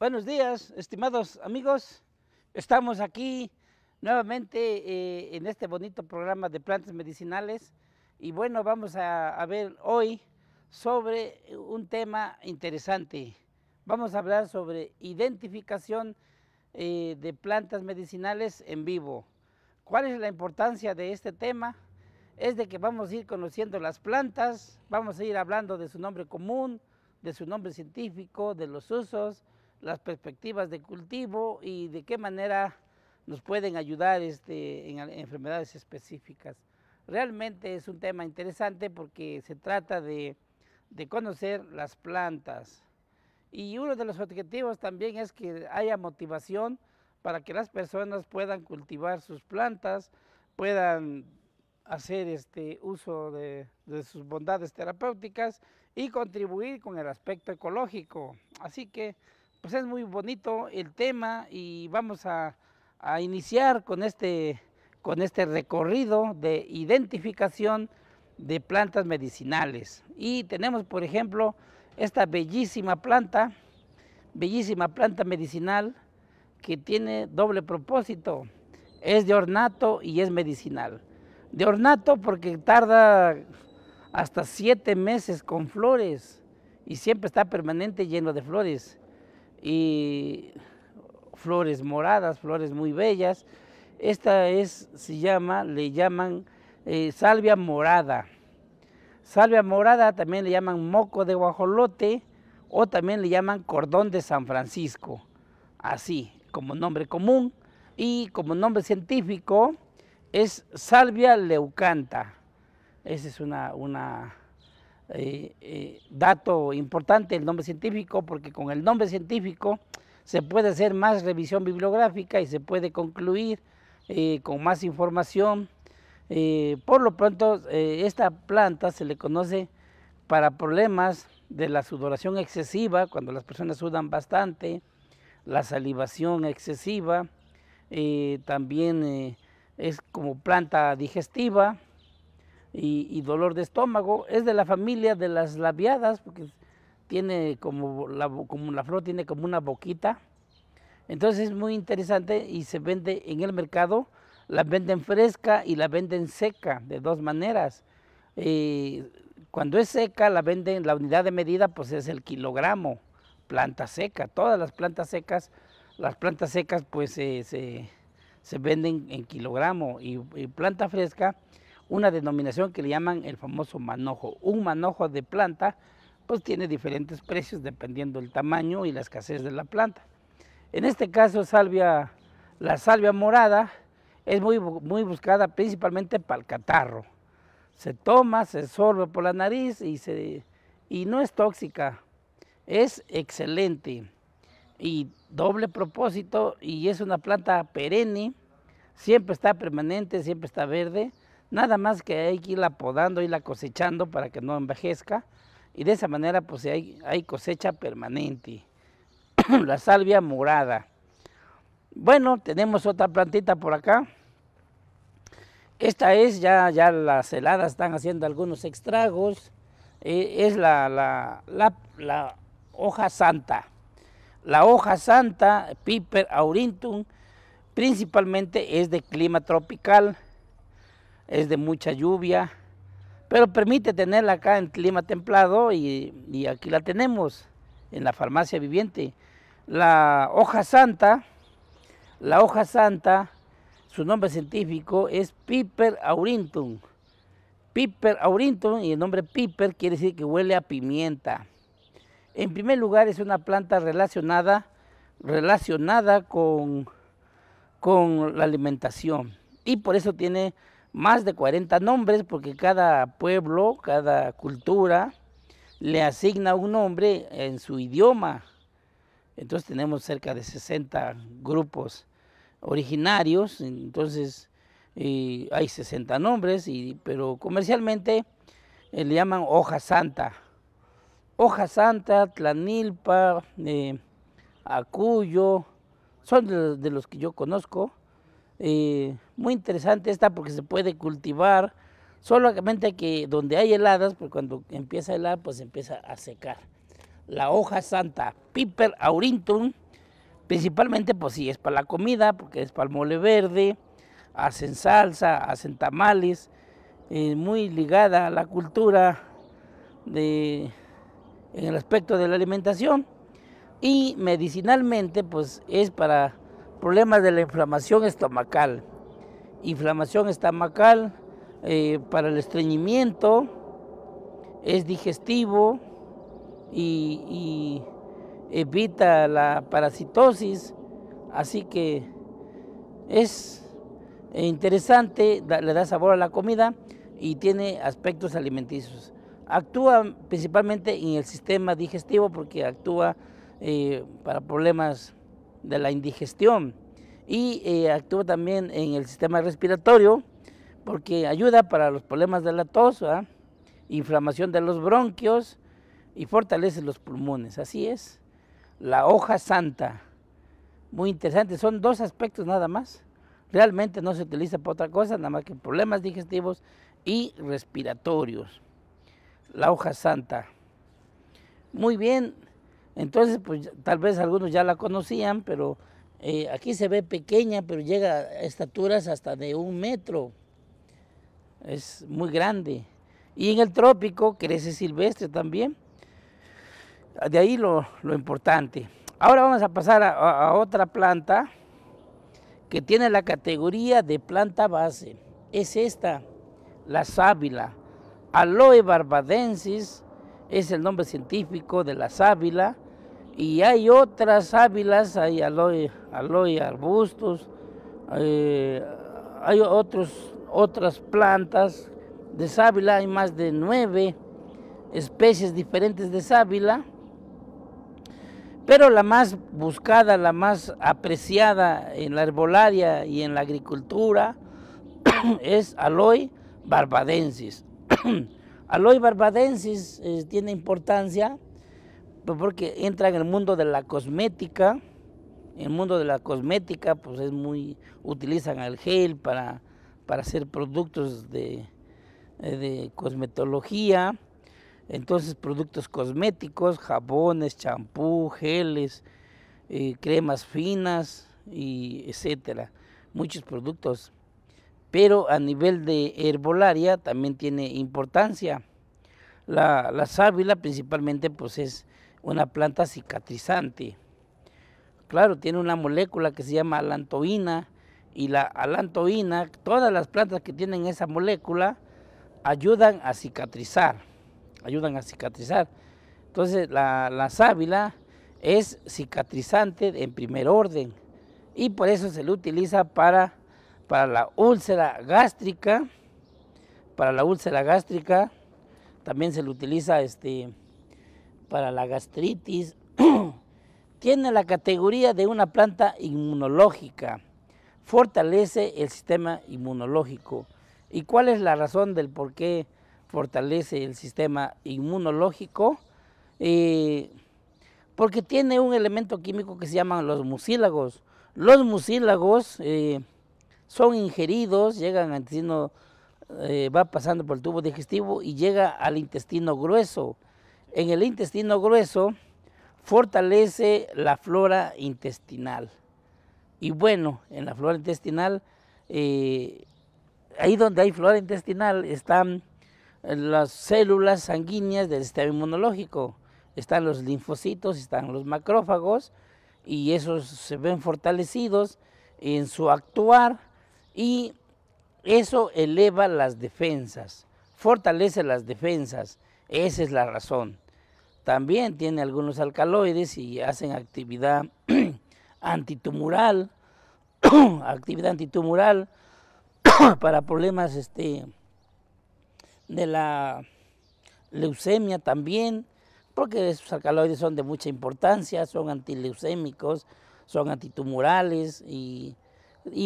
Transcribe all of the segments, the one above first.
Buenos días, estimados amigos. Estamos aquí nuevamente eh, en este bonito programa de plantas medicinales y bueno, vamos a, ver hoy sobre un tema interesante. Vamos a hablar sobre identificación eh, de plantas medicinales en vivo. ¿Cuál es la importancia de este tema? Es de que vamos a ir conociendo las plantas, vamos a ir hablando de su nombre común, de su nombre científico, de los usos, las perspectivas de cultivo y de qué manera nos pueden ayudar este, en enfermedades específicas. Realmente es un tema interesante porque se trata de, conocer las plantas. Y uno de los objetivos también es que haya motivación para que las personas puedan cultivar sus plantas, puedan hacer este uso de, de, sus bondades terapéuticas y contribuir con el aspecto ecológico. Así que pues es muy bonito el tema y vamos a, a iniciar con este, con este recorrido de identificación de plantas medicinales. Y tenemos, por ejemplo, esta bellísima planta, bellísima planta medicinal que tiene doble propósito. Es de ornato y es medicinal. De ornato porque tarda hasta siete meses con flores y siempre está permanente lleno de flores y flores moradas, flores muy bellas. Esta es, se llama, le llaman eh, salvia morada. Salvia morada también le llaman moco de guajolote o también le llaman cordón de San Francisco, así como nombre común. Y como nombre científico es salvia leucanta. Esa es una, una eh, eh, dato importante, el nombre científico, porque con el nombre científico se puede hacer más revisión bibliográfica y se puede concluir eh, con más información. por lo pronto, esta planta se le conoce para problemas de la sudoración excesiva, cuando las personas sudan bastante, la salivación excesiva, también es como planta digestiva, y, dolor de estómago. Es de la familia de las labiadas, porque tiene como la, como la flor tiene como una boquita. Entonces es muy interesante y se vende en el mercado. La venden fresca y la venden seca, de dos maneras. Eh, cuando es seca, la venden, la unidad de medida pues es el kilogramo, planta seca. Todas las plantas secas, las plantas secas pues eh, se, venden en kilogramo y planta fresca una denominación que le llaman el famoso manojo. Un manojo de planta pues tiene diferentes precios dependiendo del tamaño y la escasez de la planta. En este caso salvia, la salvia morada es muy, muy buscada principalmente para el catarro. Se toma, se absorbe por la nariz y, se, y no es tóxica. Es excelente y doble propósito y es una planta perenne, siempre está permanente, siempre está verde Nada más que hay que irla podando, irla cosechando para que no envejezca. Y de esa manera pues hay, cosecha permanente. la salvia morada. Bueno, tenemos otra plantita por acá. Esta es, ya, ya las heladas están haciendo algunos extragos eh, es la, la, la hoja santa. La hoja santa, Piper aurintum, principalmente es de clima tropical es de mucha lluvia, pero permite tenerla acá en clima templado y, aquí la tenemos en la farmacia viviente. La hoja santa, la hoja santa, su nombre científico es Piper aurintum. Piper aurintum y el nombre Piper quiere decir que huele a pimienta. En primer lugar es una planta relacionada, relacionada con, con la alimentación y por eso tiene más de 40 nombres porque cada pueblo, cada cultura le asigna un nombre en su idioma. Entonces tenemos cerca de 60 grupos originarios, entonces hay 60 nombres, pero comercialmente eh, le llaman hoja santa. Hoja santa, Tlanilpa, eh, Acuyo, son de, los que yo conozco. Eh, muy interesante esta porque se puede cultivar, solamente que donde hay heladas, pues cuando empieza a helar, pues empieza a secar. La hoja santa, Piper aurintum, principalmente pues sí, es para la comida, porque es para el mole verde, hacen salsa, hacen tamales, eh, muy ligada a la cultura en el aspecto de la alimentación. Y medicinalmente pues es para problemas de la inflamación estomacal inflamación estomacal, eh, para el estreñimiento, es digestivo y, evita la parasitosis, así que es interesante, le da sabor a la comida y tiene aspectos alimenticios. Actúa principalmente en el sistema digestivo porque actúa eh, para problemas de la indigestión y eh, actúa también en el sistema respiratorio porque ayuda para los problemas de la tos, inflamación de los bronquios y fortalece los pulmones. Así es, la hoja santa, muy interesante, son dos aspectos nada más. Realmente no se utiliza para otra cosa, nada más que problemas digestivos y respiratorios. La hoja santa. Muy bien, entonces pues tal vez algunos ya la conocían, pero eh, aquí se ve pequeña, pero llega a estaturas hasta de un metro. Es muy grande. Y en el trópico crece silvestre también. De ahí lo, importante. Ahora vamos a pasar a, a otra planta que tiene la categoría de planta base. Es esta, la sábila. Aloe barbadensis es el nombre científico de la sábila y hay otras ávilas, hay aloe, aloe arbustos, eh, hay otros, otras plantas de sábila, hay más de nueve especies diferentes de sábila, pero la más buscada, la más apreciada en la herbolaria y en la agricultura es Aloe barbadensis. Aloe barbadensis eh, tiene importancia pues porque entran en el mundo de la cosmética, en el mundo de la cosmética pues es muy, utilizan el gel para, para hacer productos de, eh, cosmetología, entonces productos cosméticos, jabones, champú, geles, eh, cremas finas y etcétera, muchos productos. Pero a nivel de herbolaria también tiene importancia. la sábila principalmente pues es una planta cicatrizante. Claro, tiene una molécula que se llama alantoína y la alantoína, todas las plantas que tienen esa molécula ayudan a cicatrizar, ayudan a cicatrizar. Entonces la, la sábila es cicatrizante en primer orden y por eso se le utiliza para, para la úlcera gástrica, para la úlcera gástrica también se le utiliza este, para la gastritis, tiene la categoría de una planta inmunológica, fortalece el sistema inmunológico. ¿Y cuál es la razón del por qué fortalece el sistema inmunológico? Eh, porque tiene un elemento químico que se llaman los mucílagos. Los mucílagos eh, son ingeridos, llegan al intestino, eh, va pasando por el tubo digestivo y llega al intestino grueso en el intestino grueso fortalece la flora intestinal. Y bueno, en la flora intestinal, eh, ahí donde hay flora intestinal están las células sanguíneas del sistema inmunológico, están los linfocitos, están los macrófagos, y esos se ven fortalecidos en su actuar y eso eleva las defensas, fortalece las defensas. Esa es la razón. También tiene algunos alcaloides y hacen actividad antitumoral, actividad antitumoral para problemas este, de la leucemia también, porque esos alcaloides son de mucha importancia, son antileucémicos, son antitumorales y,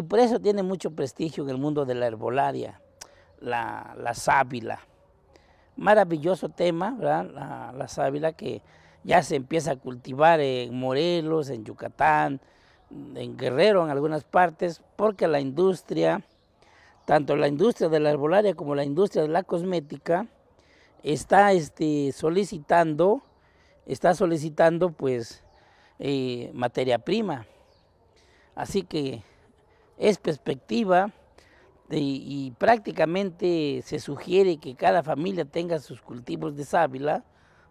por eso tiene mucho prestigio en el mundo de la herbolaria, la, la sábila maravilloso tema, ¿verdad? La, sábila que ya se empieza a cultivar en Morelos, en Yucatán, en Guerrero, en algunas partes, porque la industria, tanto la industria de la arbolaria como la industria de la cosmética, está este, solicitando, está solicitando pues eh, materia prima. Así que es perspectiva este, y, prácticamente se sugiere que cada familia tenga sus cultivos de sábila,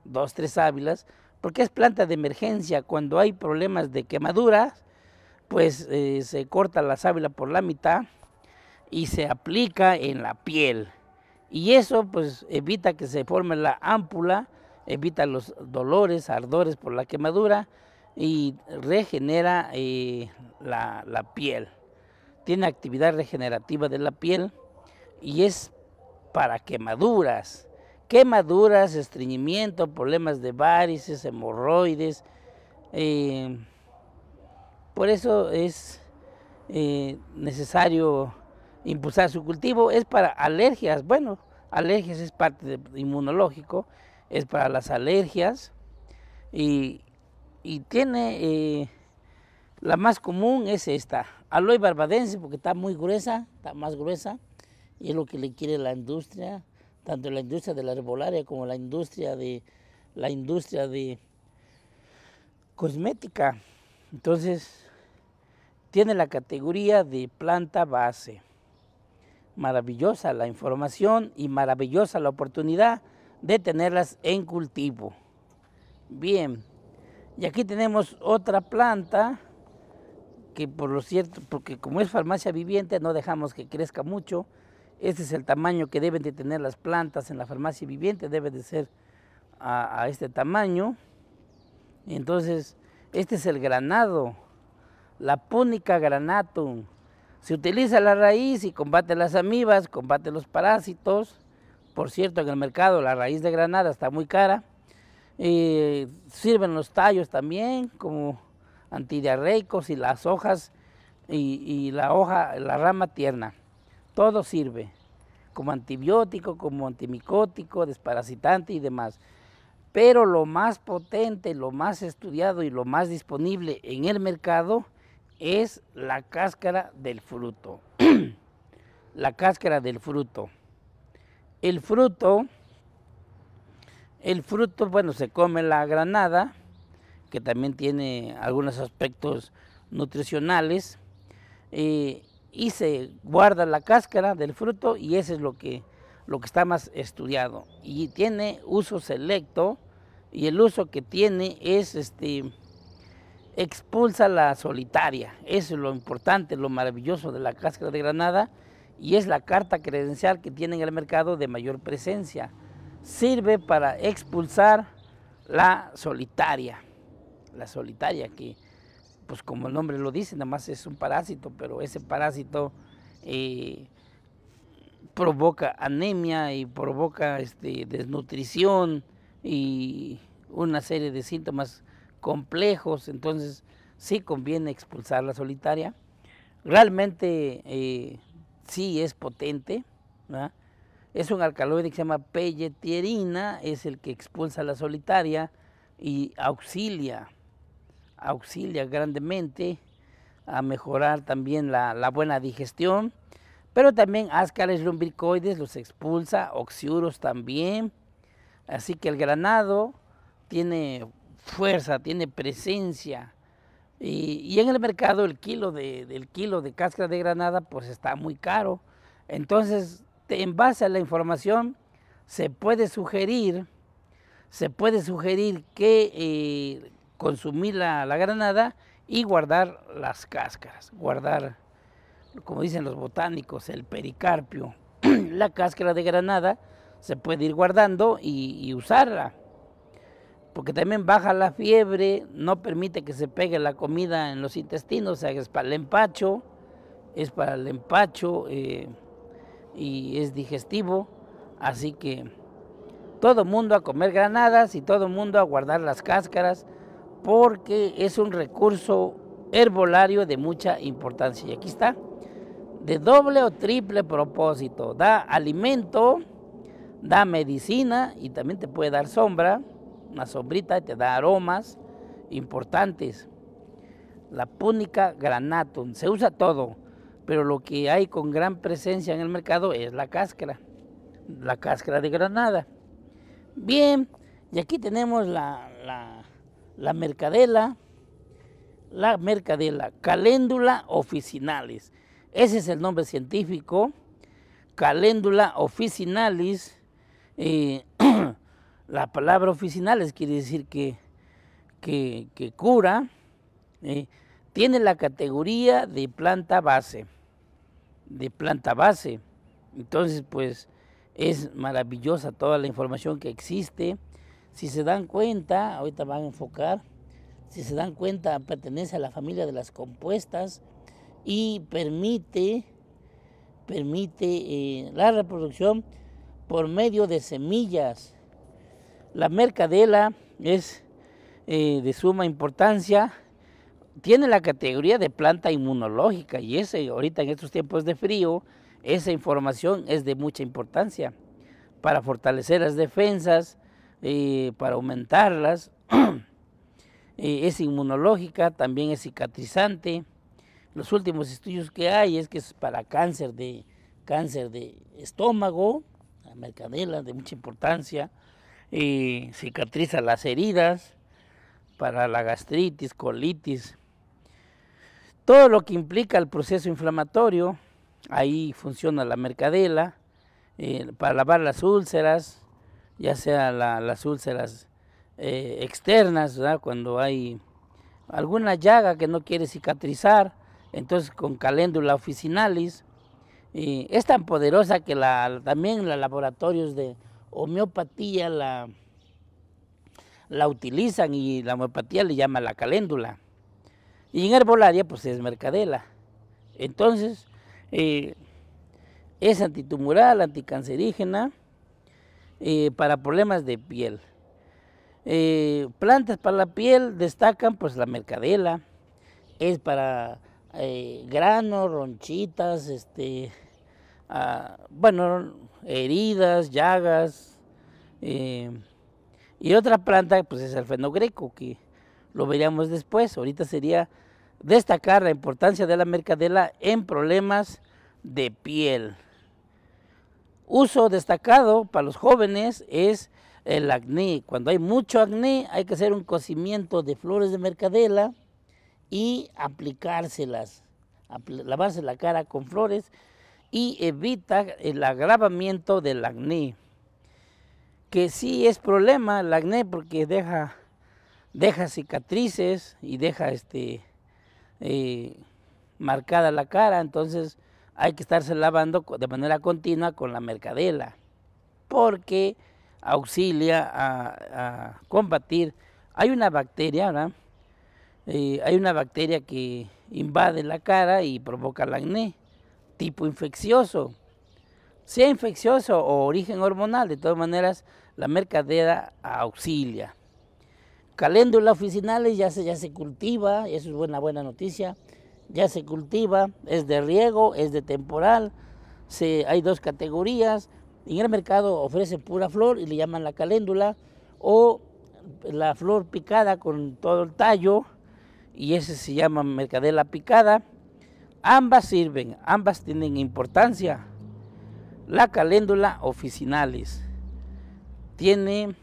dos, tres sábilas, porque es planta de emergencia. Cuando hay problemas de quemaduras, pues eh, se corta la sábila por la mitad y se aplica en la piel. Y eso pues evita que se forme la ámpula, evita los dolores, ardores por la quemadura y regenera eh, la piel tiene actividad regenerativa de la piel y es para quemaduras, quemaduras, estreñimiento, problemas de varices, hemorroides. Eh, por eso es eh, necesario impulsar su cultivo. Es para alergias, bueno, alergias es parte inmunológico, es para las alergias y, tiene, eh, la más común es esta, Aloe barbadense porque está muy gruesa, está más gruesa, y es lo que le quiere la industria, tanto la industria de la herbolaria como la industria de la industria de cosmética. Entonces, tiene la categoría de planta base. Maravillosa la información y maravillosa la oportunidad de tenerlas en cultivo. Bien, y aquí tenemos otra planta que por lo cierto, porque como es farmacia viviente, no dejamos que crezca mucho. Este es el tamaño que deben de tener las plantas en la farmacia viviente, debe de ser a, este tamaño. Entonces, este es el granado, la púnica granatum. Se utiliza la raíz y combate las amibas, combate los parásitos. Por cierto, en el mercado la raíz de granada está muy cara. Eh, sirven los tallos también como antidiarreicos y las hojas y, la hoja, la rama tierna. Todo sirve como antibiótico, como antimicótico, desparasitante y demás. Pero lo más potente, lo más estudiado y lo más disponible en el mercado es la cáscara del fruto. la cáscara del fruto. El fruto, el fruto, bueno, se come la granada, que también tiene algunos aspectos nutricionales. Eh, y se guarda la cáscara del fruto y ese es lo que, lo que está más estudiado. Y tiene uso selecto y el uso que tiene es este expulsa la solitaria. Eso es lo importante, lo maravilloso de la cáscara de granada y es la carta credencial que tiene en el mercado de mayor presencia. Sirve para expulsar la solitaria la solitaria, que pues como el nombre lo dice, nada más es un parásito, pero ese parásito eh, provoca anemia y provoca este, desnutrición y una serie de síntomas complejos, entonces sí conviene expulsar la solitaria. Realmente eh, sí es potente, es un alcaloide que se llama pelletierina, es el que expulsa la solitaria y auxilia auxilia grandemente a mejorar también la, buena digestión, pero también áscares lumbricoides los expulsa, oxiuros también. Así que el granado tiene fuerza, tiene presencia. Y, en el mercado el kilo de, del kilo de cáscara de granada pues está muy caro. Entonces, en base a la información, se puede sugerir, se puede sugerir que eh, consumir la, granada y guardar las cáscaras, guardar, como dicen los botánicos, el pericarpio. la cáscara de granada se puede ir guardando y, usarla, porque también baja la fiebre, no permite que se pegue la comida en los intestinos, o sea, es para el empacho, es para el empacho eh, y es digestivo, así que todo mundo a comer granadas y todo mundo a guardar las cáscaras porque es un recurso herbolario de mucha importancia. Y aquí está, de doble o triple propósito. Da alimento, da medicina y también te puede dar sombra, una sombrita, te da aromas importantes. La púnica granatum, se usa todo, pero lo que hay con gran presencia en el mercado es la cáscara, la cáscara de granada. Bien, y aquí tenemos la la mercadela, la mercadela, caléndula officinalis. Ese es el nombre científico, caléndula officinalis. Eh, la palabra officinalis quiere decir que, que, cura, eh, tiene la categoría de planta base, de planta base. Entonces, pues es maravillosa toda la información que existe si se dan cuenta, ahorita van a enfocar, si se dan cuenta, pertenece a la familia de las compuestas y permite, permite eh, la reproducción por medio de semillas. La mercadela es eh, de suma importancia, tiene la categoría de planta inmunológica y ese ahorita en estos tiempos de frío, esa información es de mucha importancia para fortalecer las defensas eh, para aumentarlas. Eh, es inmunológica, también es cicatrizante. Los últimos estudios que hay es que es para cáncer de, cáncer de estómago, la mercadela de mucha importancia, eh, cicatriza las heridas, para la gastritis, colitis, todo lo que implica el proceso inflamatorio, ahí funciona la mercadela, para lavar las úlceras, ya sea las úlceras eh, externas, cuando hay alguna llaga que no quiere cicatrizar, entonces con caléndula officinalis, es tan poderosa que la, también los laboratorios de homeopatía la, la utilizan y la homeopatía le llama la caléndula. Y en herbolaria pues es mercadela. Entonces eh, es antitumoral, anticancerígena, eh, para problemas de piel. Eh, plantas para la piel destacan pues la mercadela, es para eh, granos, ronchitas, este, ah, bueno, heridas, llagas. y otra planta pues es el fenogreco, que lo veríamos después. Ahorita sería destacar la importancia de la mercadela en problemas de piel uso destacado para los jóvenes es el acné. Cuando hay mucho acné hay que hacer un cocimiento de flores de mercadela y aplicárselas, lavarse la cara con flores y evita el agravamiento del acné. Que sí es problema el acné porque deja, deja cicatrices y deja este, eh, marcada la cara, entonces hay que estarse lavando de manera continua con la mercadela, porque auxilia a, combatir. Hay una bacteria, ¿verdad? hay una bacteria que invade la cara y provoca el acné, tipo infeccioso. Sea infeccioso o origen hormonal, de todas maneras, la mercadela auxilia. Caléndula oficinales ya se, ya se cultiva, eso es buena, buena noticia ya se cultiva, es de riego, es de temporal, hay dos categorías. En el mercado ofrece pura flor y le llaman la caléndula o la flor picada con todo el tallo y ese se llama mercadela picada. Ambas sirven, ambas tienen importancia. La caléndula oficinales tiene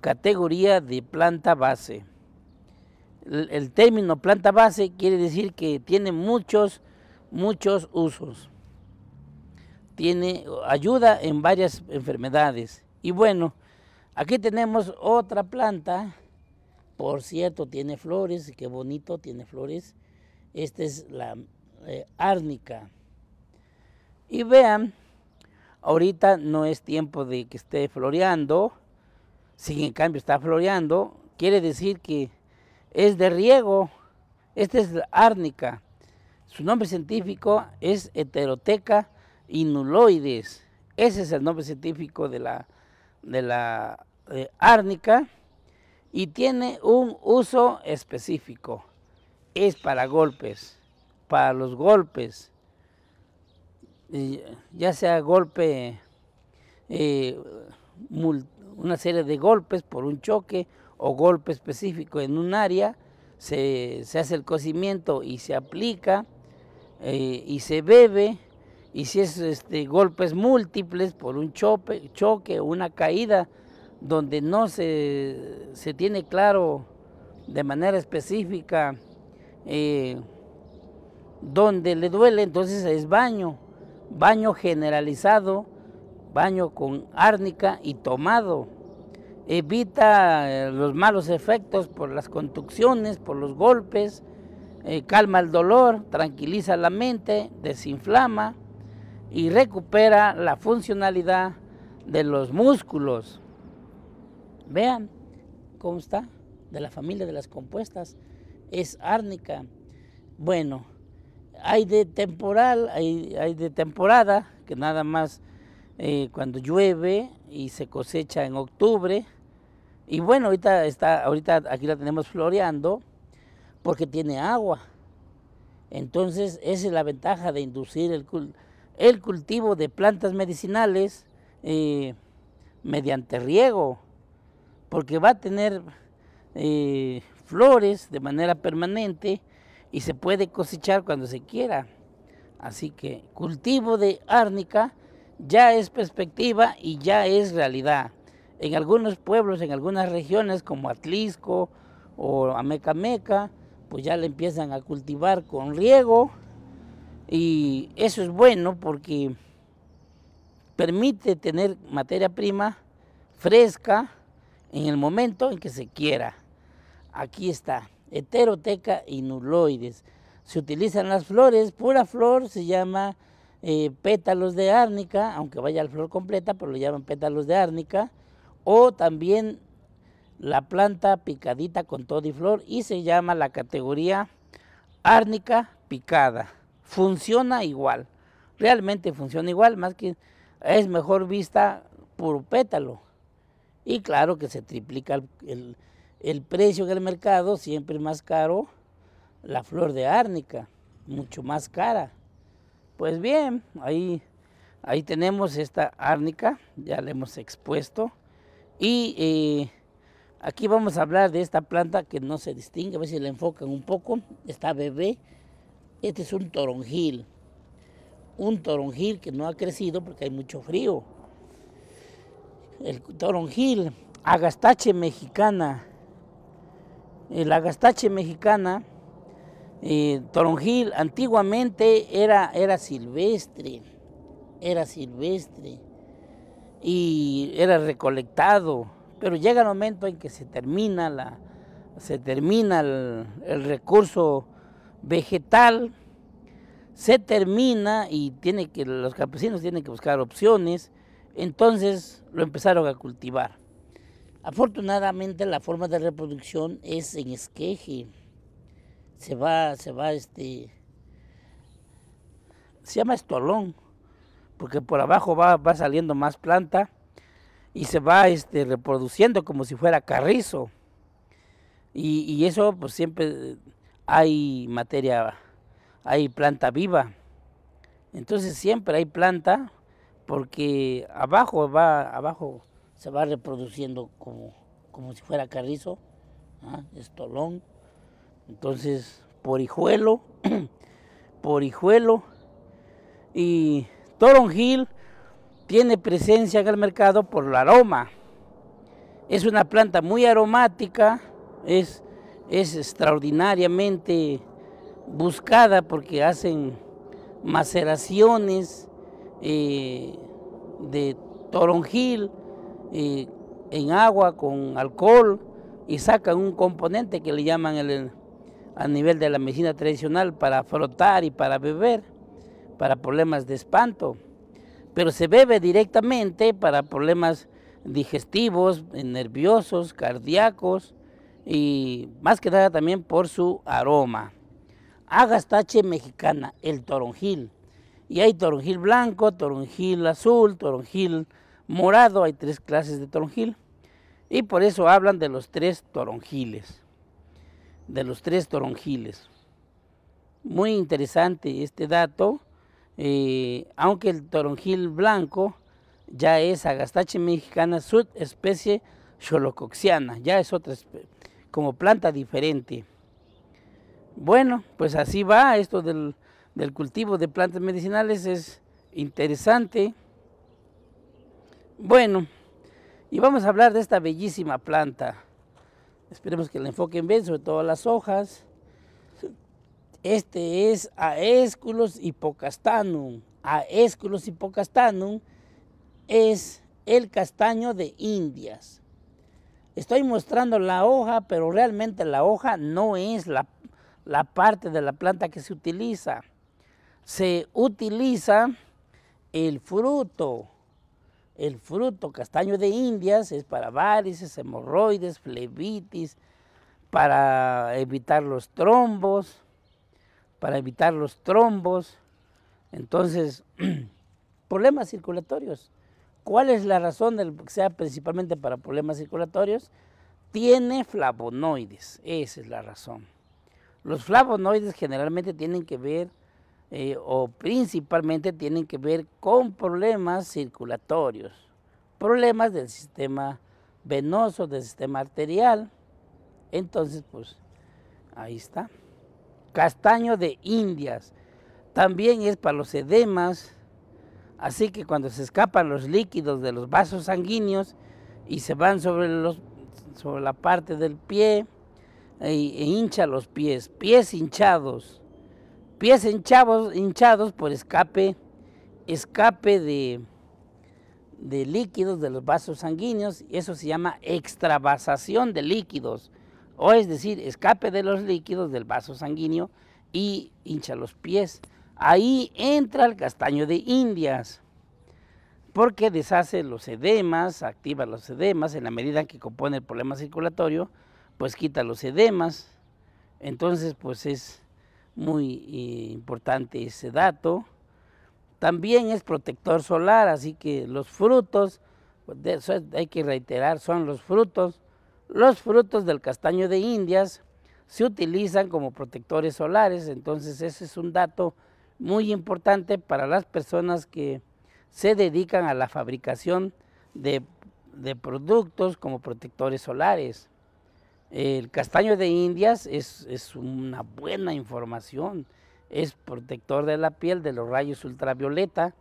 categoría de planta base el, término planta base quiere decir que tiene muchos, muchos usos. Tiene ayuda en varias enfermedades. Y bueno, aquí tenemos otra planta. Por cierto, tiene flores, qué bonito, tiene flores. Esta es la eh, árnica. Y vean, ahorita no es tiempo de que esté floreando. Si en cambio está floreando, quiere decir que es de riego. Esta es la árnica. Su nombre científico es heteroteca inuloides. Ese es el nombre científico de la, de la eh, árnica y tiene un uso específico. Es para golpes, para los golpes, ya sea golpe, eh, una serie de golpes por un choque o golpe específico en un área, se, hace el cocimiento y se aplica eh, y se bebe, y si es este, golpes múltiples por un choque o una caída donde no se, se, tiene claro de manera específica eh, dónde le duele, entonces es baño, baño generalizado, baño con árnica y tomado evita eh, los malos efectos por las conducciones, por los golpes, eh, calma el dolor, tranquiliza la mente, desinflama y recupera la funcionalidad de los músculos. Vean cómo está, de la familia de las compuestas, es árnica. Bueno, hay de temporal, hay, de temporada, que nada más eh, cuando llueve y se cosecha en octubre, y bueno, ahorita, está, ahorita aquí la tenemos floreando porque tiene agua. Entonces, esa es la ventaja de inducir el, cultivo de plantas medicinales eh, mediante riego, porque va a tener eh, flores de manera permanente y se puede cosechar cuando se quiera. Así que cultivo de árnica ya es perspectiva y ya es realidad. En algunos pueblos, en algunas regiones como Atlisco o Ameca-Meca, pues ya le empiezan a cultivar con riego y eso es bueno porque permite tener materia prima fresca en el momento en que se quiera. Aquí está, heteroteca inuloides. Se utilizan las flores, pura flor se llama eh, pétalos de árnica, aunque vaya la flor completa, pero lo llaman pétalos de árnica o también la planta picadita con todo y flor y se llama la categoría árnica picada. Funciona igual, realmente funciona igual, más que es mejor vista por pétalo. Y claro que se triplica el, precio del mercado, siempre más caro la flor de árnica, mucho más cara. Pues bien, ahí, ahí tenemos esta árnica, ya la hemos expuesto. Y eh, aquí vamos a hablar de esta planta que no se distingue, a ver si la enfocan un poco. Está bebé. Este es un toronjil. Un toronjil que no ha crecido porque hay mucho frío. El toronjil, agastache mexicana. El agastache mexicana, eh, toronjil, antiguamente era, era silvestre. Era silvestre y era recolectado, pero llega el momento en que se termina, la, se termina el, recurso vegetal, se termina y tiene que, los campesinos tienen que buscar opciones, entonces lo empezaron a cultivar. Afortunadamente la forma de reproducción es en esqueje. Se va, se va este, se llama estolón, porque por abajo va, va saliendo más planta y se va este, reproduciendo como si fuera carrizo. Y, eso pues siempre hay materia, hay planta viva. Entonces siempre hay planta porque abajo va, abajo se va reproduciendo como, como si fuera carrizo, ¿ah? estolón. Entonces, por hijuelo, por hijuelo y Toronjil tiene presencia en el mercado por el aroma. Es una planta muy aromática, es, es extraordinariamente buscada porque hacen maceraciones eh, de toronjil eh, en agua con alcohol y sacan un componente que le llaman a nivel de la medicina tradicional para frotar y para beber para problemas de espanto, pero se bebe directamente para problemas digestivos, nerviosos, cardíacos y más que nada también por su aroma. Agastache mexicana, el toronjil. Y hay toronjil blanco, toronjil azul, toronjil morado, hay tres clases de toronjil. Y por eso hablan de los tres toronjiles, de los tres toronjiles. Muy interesante este dato eh, aunque el toronjil blanco ya es agastache mexicana subespecie xolocoxiana, ya es otra como planta diferente. Bueno, pues así va esto del, del cultivo de plantas medicinales, es interesante. Bueno, y vamos a hablar de esta bellísima planta. Esperemos que la enfoquen bien, sobre todo las hojas. Este es Aesculus hipocastanum. Aesculus hipocastanum es el castaño de Indias. Estoy mostrando la hoja, pero realmente la hoja no es la, la parte de la planta que se utiliza. Se utiliza el fruto. El fruto castaño de Indias es para varices, hemorroides, flebitis, para evitar los trombos, para evitar los trombos. Entonces, problemas circulatorios. ¿Cuál es la razón del que sea principalmente para problemas circulatorios? Tiene flavonoides, esa es la razón. Los flavonoides generalmente tienen que ver eh, o principalmente tienen que ver con problemas circulatorios, problemas del sistema venoso, del sistema arterial. Entonces, pues ahí está castaño de indias, también es para los edemas, así que cuando se escapan los líquidos de los vasos sanguíneos y se van sobre, los, sobre la parte del pie, e, e hincha los pies, pies hinchados, pies hinchados, hinchados por escape, escape de, de líquidos de los vasos sanguíneos, eso se llama extravasación de líquidos o es decir, escape de los líquidos del vaso sanguíneo y hincha los pies. Ahí entra el castaño de Indias, porque deshace los edemas, activa los edemas, en la medida que compone el problema circulatorio, pues quita los edemas. Entonces, pues es muy eh, importante ese dato. También es protector solar, así que los frutos, hay que reiterar, son los frutos los frutos del castaño de Indias se utilizan como protectores solares, entonces ese es un dato muy importante para las personas que se dedican a la fabricación de, productos como protectores solares. El castaño de Indias es, es, una buena información, es protector de la piel de los rayos ultravioleta,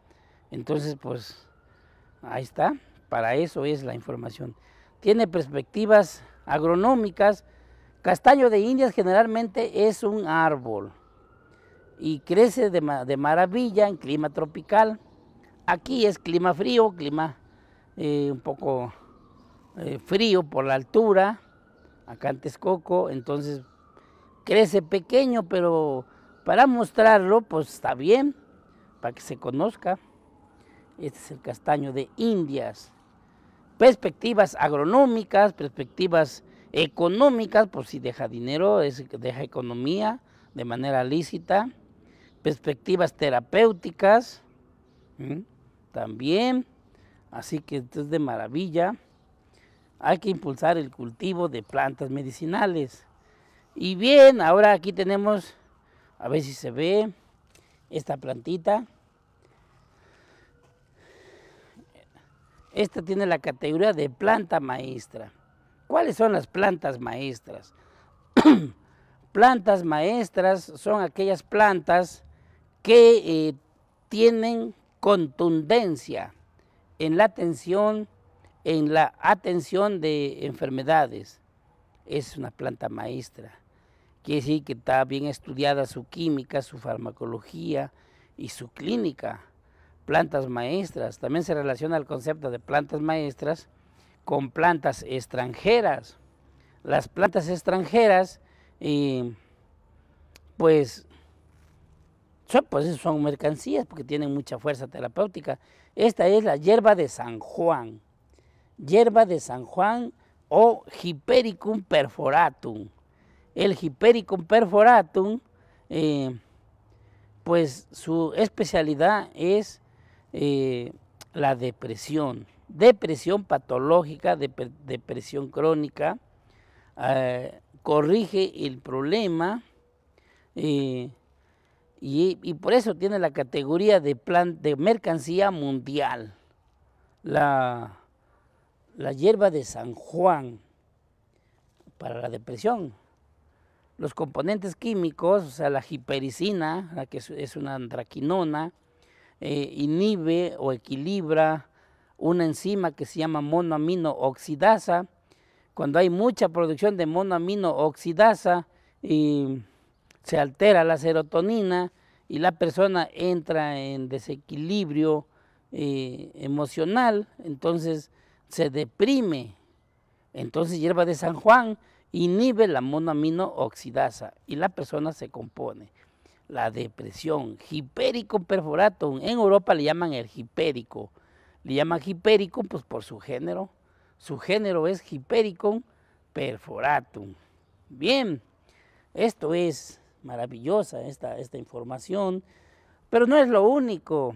entonces pues ahí está, para eso es la información tiene perspectivas agronómicas. Castaño de Indias generalmente es un árbol y crece de, maravilla en clima tropical. Aquí es clima frío, clima eh, un poco eh, frío por la altura, acá en Texcoco, entonces crece pequeño, pero para mostrarlo, pues está bien, para que se conozca. Este es el castaño de Indias perspectivas agronómicas, perspectivas económicas, por si deja dinero, deja economía de manera lícita, perspectivas terapéuticas también, así que esto es de maravilla. Hay que impulsar el cultivo de plantas medicinales. Y bien, ahora aquí tenemos, a ver si se ve, esta plantita Esta tiene la categoría de planta maestra. ¿Cuáles son las plantas maestras? plantas maestras son aquellas plantas que eh, tienen contundencia en la atención, en la atención de enfermedades. Es una planta maestra. Quiere decir que está bien estudiada su química, su farmacología y su clínica plantas maestras. También se relaciona el concepto de plantas maestras con plantas extranjeras. Las plantas extranjeras, y, pues, son, pues son mercancías porque tienen mucha fuerza terapéutica. Esta es la hierba de San Juan. Hierba de San Juan o Hypericum perforatum. El Hypericum perforatum, eh, pues su especialidad es eh, la depresión, depresión patológica, depresión crónica, eh, corrige el problema eh, y, por eso tiene la categoría de, plan de mercancía mundial, la, la hierba de San Juan para la depresión. Los componentes químicos, o sea, la hipericina, la que es una andraquinona, eh, inhibe o equilibra una enzima que se llama monoamino oxidasa Cuando hay mucha producción de oxidasa y se altera la serotonina y la persona entra en desequilibrio eh, emocional, entonces se deprime. Entonces hierba de San Juan inhibe la monoamino oxidasa y la persona se compone la depresión. Hipérico perforatum, en Europa le llaman el hipérico. Le llaman hipérico pues por su género. Su género es Hipericum perforatum. Bien, esto es maravillosa esta, esta información, pero no es lo único,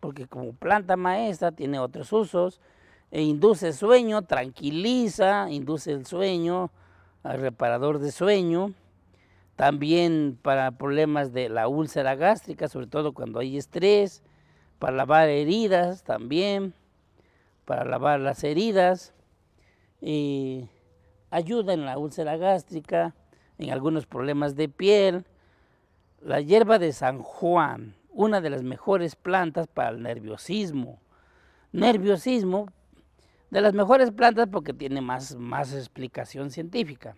porque como planta maestra tiene otros usos, e induce sueño, tranquiliza, induce el sueño, al reparador de sueño, también para problemas de la úlcera gástrica, sobre todo cuando hay estrés, para lavar heridas también, para lavar las heridas, y ayuda en la úlcera gástrica, en algunos problemas de piel. La hierba de San Juan, una de las mejores plantas para el nerviosismo. Nerviosismo, de las mejores plantas porque tiene más, más explicación científica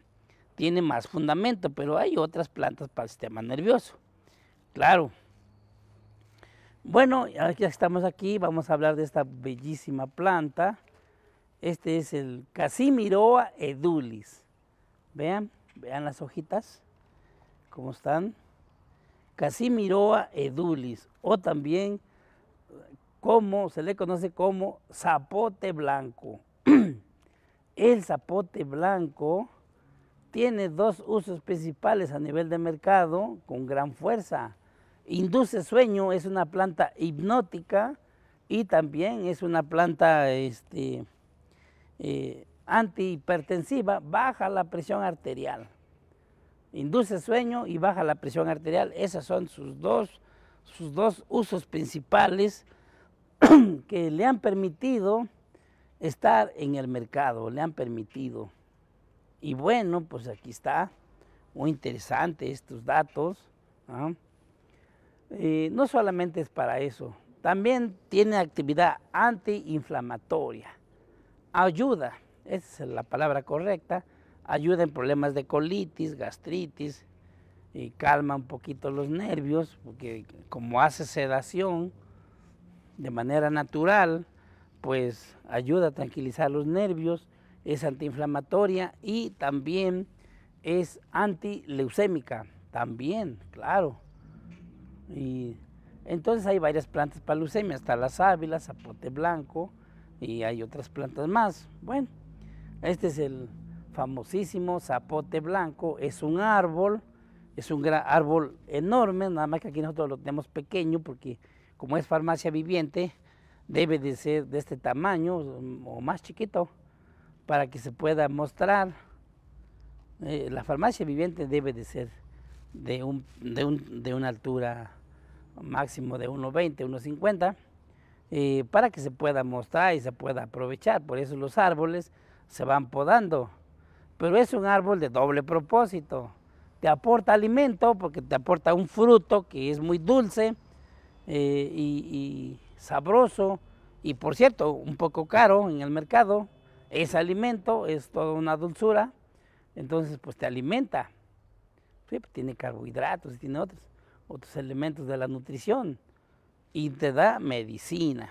tiene más fundamento, pero hay otras plantas para el sistema nervioso. Claro. Bueno, ya estamos aquí, vamos a hablar de esta bellísima planta. Este es el Casimiroa edulis. Vean, vean las hojitas, cómo están. Casimiroa edulis, o también como se le conoce como zapote blanco. el zapote blanco tiene dos usos principales a nivel de mercado con gran fuerza. Induce sueño, es una planta hipnótica y también es una planta este, eh, antihipertensiva, baja la presión arterial. Induce sueño y baja la presión arterial. Esos son sus dos, sus dos usos principales que le han permitido estar en el mercado, le han permitido. Y bueno, pues aquí está, muy interesante estos datos. ¿ah? Eh, ¿no? solamente es para eso, también tiene actividad antiinflamatoria. Ayuda, esa es la palabra correcta, ayuda en problemas de colitis, gastritis, y calma un poquito los nervios, porque como hace sedación de manera natural, pues ayuda a tranquilizar los nervios es antiinflamatoria y también es antileucémica, también, claro. Y entonces hay varias plantas para leucemia, está la sábila, zapote blanco y hay otras plantas más. Bueno, este es el famosísimo zapote blanco, es un árbol, es un gran árbol enorme, nada más que aquí nosotros lo tenemos pequeño porque como es farmacia viviente, debe de ser de este tamaño mm, o más chiquito para que se pueda mostrar. Eh, la farmacia viviente debe de ser de, de, de una altura máximo de 1,20, 1,50, eh, para que se pueda mostrar y se pueda aprovechar. Por eso los árboles se van podando. Pero es un árbol de doble propósito. Te aporta alimento porque te aporta un fruto que es muy dulce eh, y sabroso y por cierto un poco caro en el mercado es alimento, es toda una dulzura, entonces pues te alimenta. Pues, tiene carbohidratos y tiene otros, otros elementos de la nutrición y te da medicina.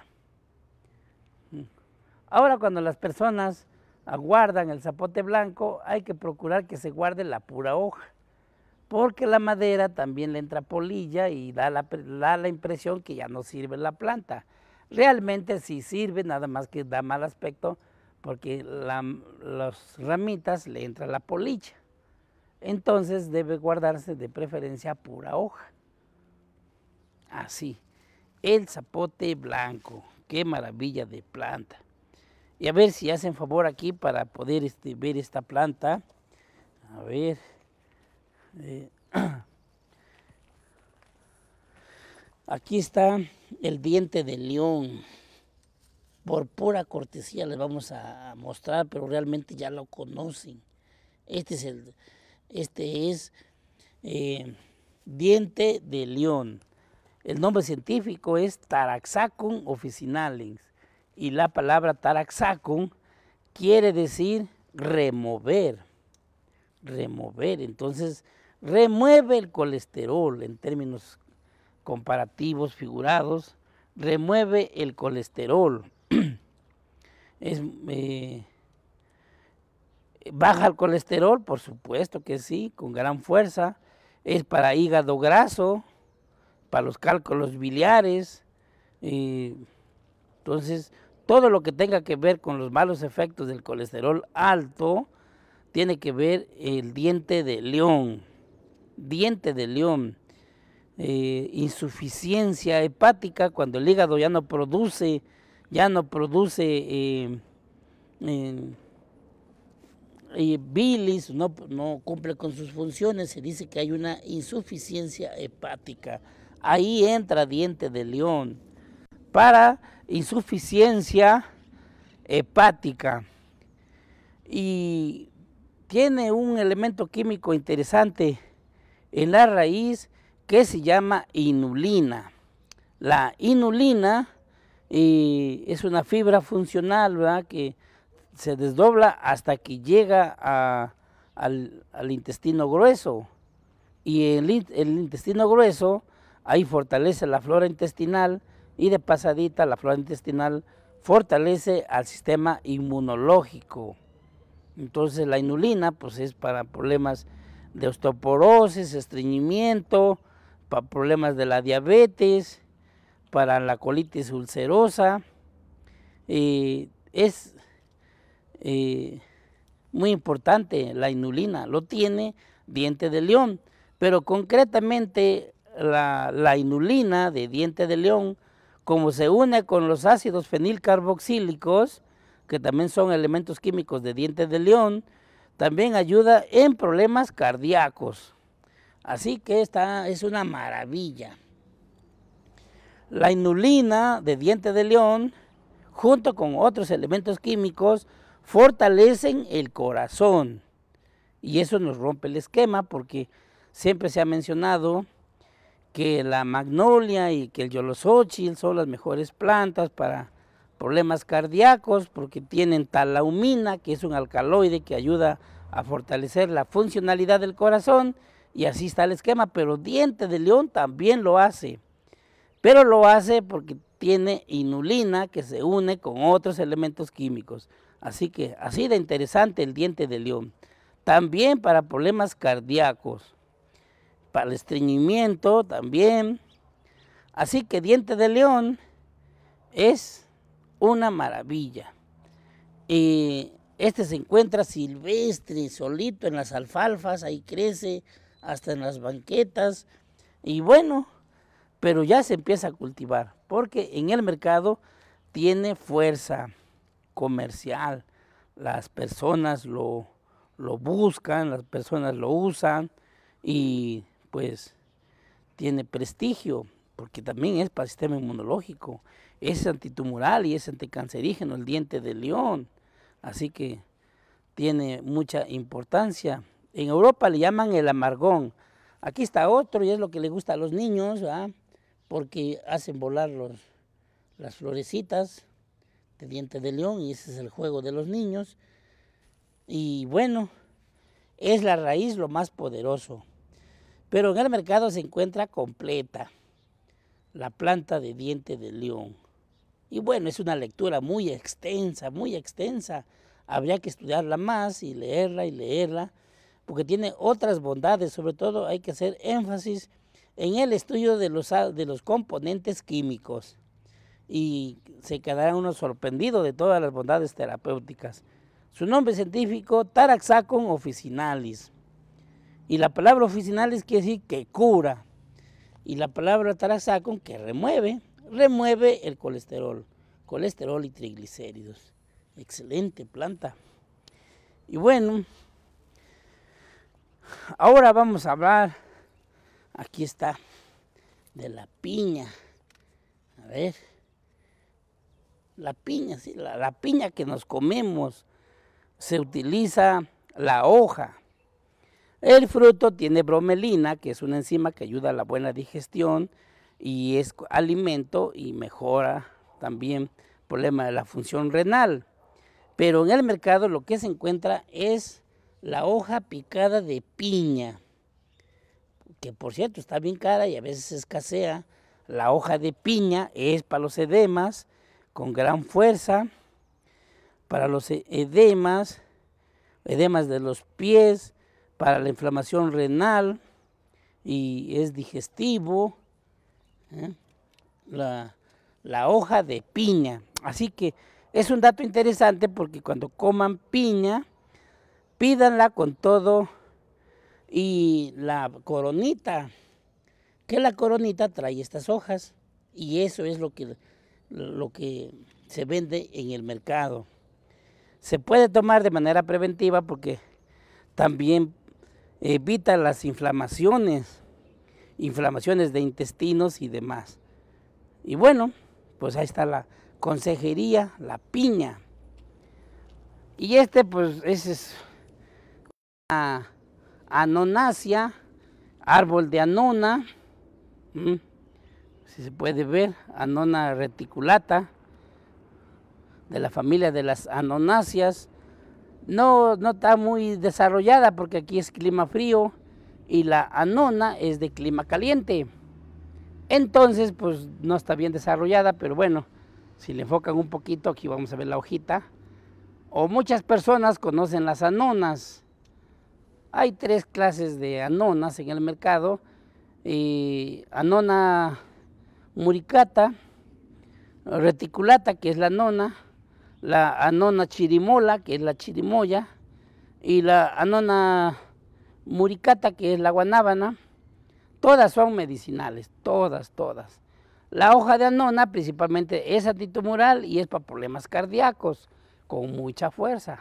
Ahora cuando las personas guardan el zapote blanco, hay que procurar que se guarde la pura hoja, porque la madera también le entra polilla y da la, da la impresión que ya no sirve la planta. Realmente sí sirve, nada más que da mal aspecto porque las ramitas le entra la polilla. Entonces debe guardarse de preferencia pura hoja. Así, el zapote blanco, qué maravilla de planta. Y a ver si hacen favor aquí para poder este, ver esta planta. A ver. Eh, aquí está el diente de león por pura cortesía les vamos a mostrar, pero realmente ya lo conocen. Este es el, este es eh, diente de león. El nombre científico es Taraxacum officinalis. y la palabra Taraxacum quiere decir remover, remover. Entonces, remueve el colesterol en términos comparativos, figurados, remueve el colesterol Eh, baja el colesterol, por supuesto que sí, con gran fuerza. Es para hígado graso, para los cálculos biliares. entonces, todo lo que tenga que ver con los malos efectos del colesterol alto tiene que ver el diente de león. Diente de león. Eh, insuficiencia hepática, cuando el hígado ya no produce ya no produce eh, eh, bilis, no, no cumple con sus funciones, se dice que hay una insuficiencia hepática. Ahí entra diente de león para insuficiencia hepática. Y tiene un elemento químico interesante en la raíz que se llama inulina. La inulina y es una fibra funcional, Que se desdobla hasta que llega al, intestino grueso. Y el, intestino grueso ahí fortalece la flora intestinal y de pasadita la flora intestinal fortalece al sistema inmunológico. Entonces la inulina pues es para problemas de osteoporosis, estreñimiento, para problemas de la diabetes para la colitis ulcerosa. es eh, muy importante la inulina, lo tiene diente de león, pero concretamente la, la inulina de diente de león, como se une con los ácidos fenilcarboxílicos, que también son elementos químicos de diente de león, también ayuda en problemas cardíacos. Así que esta es una maravilla. La inulina de diente de león, junto con otros elementos químicos, fortalecen el corazón. Y eso nos rompe el esquema porque siempre se ha mencionado que la magnolia y que el yolosóchil son las mejores plantas para problemas cardíacos porque tienen talaumina, que es un alcaloide que ayuda a fortalecer la funcionalidad del corazón y así está el esquema, pero diente de león también lo hace pero lo hace porque tiene inulina que se une con otros elementos químicos. Así que así de interesante el diente de león. También para problemas cardíacos, para el estreñimiento también. Así que diente de león es una maravilla. y este se encuentra silvestre, solito en las alfalfas, ahí crece, hasta en las banquetas. Y bueno, pero ya se empieza a cultivar, porque en el mercado tiene fuerza comercial. Las personas lo, buscan, las personas lo usan y pues tiene prestigio, porque también es para el sistema inmunológico, es antitumoral y es anticancerígeno, el diente de león, así que tiene mucha importancia. En Europa le llaman el amargón, aquí está otro y es lo que le gusta a los niños, porque hacen volar los, las florecitas de diente de león y ese es el juego de los niños. Y bueno, es la raíz lo más poderoso. Pero en el mercado se encuentra completa la planta de diente de león. Y bueno, es una lectura muy extensa, muy extensa. Habría que estudiarla más y leerla y leerla, porque tiene otras bondades. Sobre todo hay que hacer énfasis en el estudio de los, ah, de los componentes químicos y se quedará uno sorprendido de todas las bondades terapéuticas. Su nombre científico, Taraxacon officinalis. Y la palabra officinalis quiere decir que cura. Y la palabra Taraxacum que remueve, remueve el colesterol, colesterol y triglicéridos. Excelente planta. Y bueno, ahora vamos a hablar Aquí está, de la piña. A ver, la piña, la, la piña que nos comemos, se utiliza la hoja. El fruto tiene bromelina, que es una enzima que ayuda a la buena digestión y es alimento y mejora también el problema de la función renal. Pero en el mercado lo que se encuentra es la hoja picada de piña que por cierto está bien cara y a veces escasea. La hoja de piña es para los edemas con gran fuerza, para los e-, edemas, edemas de los pies, para la inflamación renal y es digestivo. ¿eh? La, la hoja de piña. Así que es un dato interesante porque cuando coman piña, pídanla con todo y la coronita, que la coronita trae estas hojas y eso es lo que, lo que se vende en el mercado. Se puede tomar de manera preventiva porque también evita las inflamaciones, inflamaciones de intestinos y demás. Y bueno, pues ahí está la consejería, la piña. Y este pues ese es Anonasia, árbol de anona, si se puede ver, anona reticulata, de la familia de las anonasias No, no está muy desarrollada porque aquí es clima frío y la anona es de clima caliente. Entonces, pues no está bien desarrollada, pero bueno, si le enfocan un poquito, aquí vamos a ver la hojita. O muchas personas conocen las anonas hay tres clases de anonas en el mercado. anona muricata, reticulata, que es la anona, la anona chirimola, que es la chirimoya, y la anona muricata, que es la guanábana. Todas son medicinales, todas, todas. La hoja de anona principalmente es antitumoral y es para problemas cardíacos, con mucha fuerza